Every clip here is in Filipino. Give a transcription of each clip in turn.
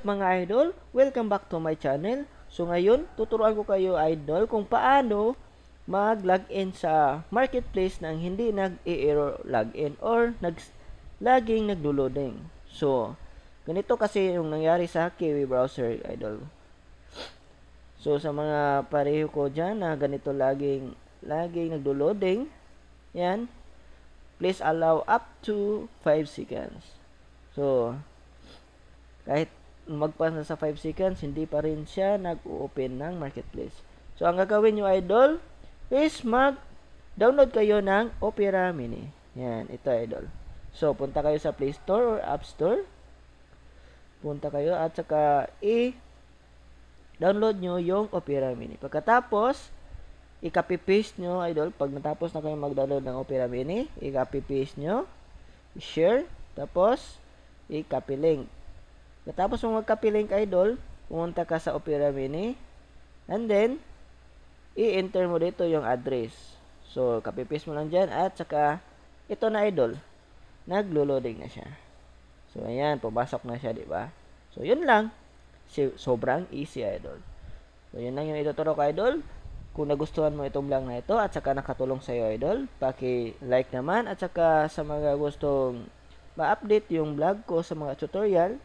Mga idol, welcome back to my channel. So ngayon, tuturuan ko kayo idol kung paano mag-login sa marketplace nang hindi nag-error login or nag laging naglo-loading. So, ganito kasi yung nangyari sa Kiwi browser idol. So sa mga pareho ko diyan na ganito laging laging naglo-loading, yan. Please allow up to 5 seconds. So, kahit magpasa sa 5 seconds, hindi pa rin siya nag-open ng marketplace. So, ang gagawin nyo, idol, is mag-download kayo ng Opera Mini. Yan, ito, idol. So, punta kayo sa Play Store or App Store. Punta kayo at saka i-download nyo yung Opera Mini. Pagkatapos, i-copy-paste nyo, idol. Pag natapos na kayo mag-download ng Opera Mini, i-copy-paste nyo, i-share, tapos, i-copy link. Katapos mo magka-link idol, pumunta ka sa Opera Mini. And then, i-enter mo dito yung address. So, copy-paste mo lang dyan at saka ito na idol. Naglo-loading na siya. So, ayan, pumasok na siya, di ba? So, yun lang. sobrang easy, idol. So, yun lang yung ituturo ko, idol. Kung nagustuhan mo itong vlog na ito at saka nakatulong sa iyo, idol, paki-like naman at saka sa mga gustong ma-update yung vlog ko sa mga tutorial,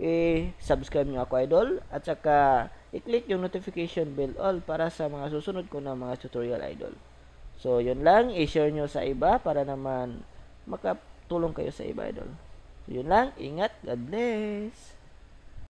i-subscribe nyo ako idol at saka i-click yung notification bell all para sa mga susunod ko na mga tutorial idol. So, yun lang. I-share nyo sa iba para naman makatulong kayo sa iba idol. So, yun lang. Ingat. God bless.